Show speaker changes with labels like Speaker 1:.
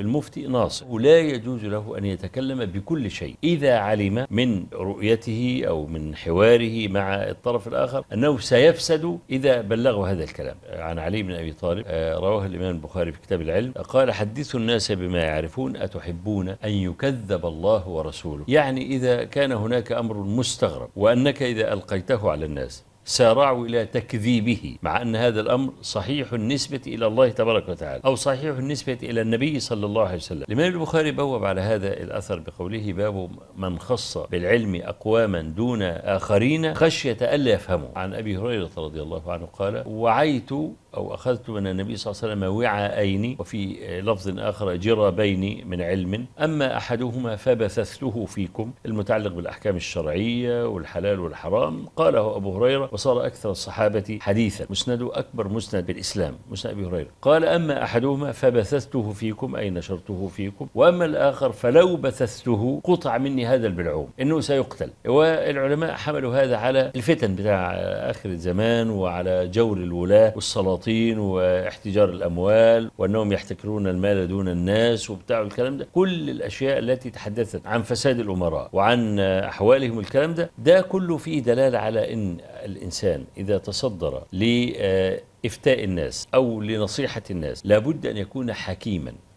Speaker 1: المفتي ناصر ولا يجوز له أن يتكلم بكل شيء إذا علم من رؤيته أو من حواره مع الطرف الآخر أنه سيفسد إذا بلغه هذا الكلام عن علي بن أبي طالب آه، رواه الإمام البخاري في كتاب العلم قال حدثوا الناس بما يعرفون أتحبون أن يكذب الله ورسوله يعني إذا كان هناك أمر مستغرب وأنك إذا ألقيته على الناس سارعوا إلى تكذيبه مع أن هذا الأمر صحيح النسبة إلى الله تبارك وتعالى أو صحيح النسبة إلى النبي صلى الله عليه وسلم الإمام البخاري بوب على هذا الأثر بقوله باب من خص بالعلم أقواما دون آخرين خشية ألا يفهموا عن أبي هريرة رضي الله عنه قال وعيت أو أخذت من النبي صلى الله عليه وسلم وعاءين وفي لفظ آخر جرابين من علم أما أحدهما فبثثته فيكم المتعلق بالأحكام الشرعية والحلال والحرام قاله أبو هريرة وصار أكثر الصحابة حديثا مسنده أكبر مسند بالإسلام مسند أبي هريرة قال أما أحدهما فبثثته فيكم أي نشرته فيكم وأما الآخر فلو بثثته قطع مني هذا البلعوم إنه سيقتل والعلماء حملوا هذا على الفتن بتاع آخر الزمان وعلى جور الولاة والسلاطين المواطين واحتجار الأموال وأنهم يحتكرون المال دون الناس وبتاع الكلام ده كل الأشياء التي تحدثت عن فساد الأمراء وعن أحوالهم الكلام ده ده كله فيه دلالة على أن الإنسان إذا تصدر ل افتاء الناس او لنصيحه الناس لابد ان يكون حكيما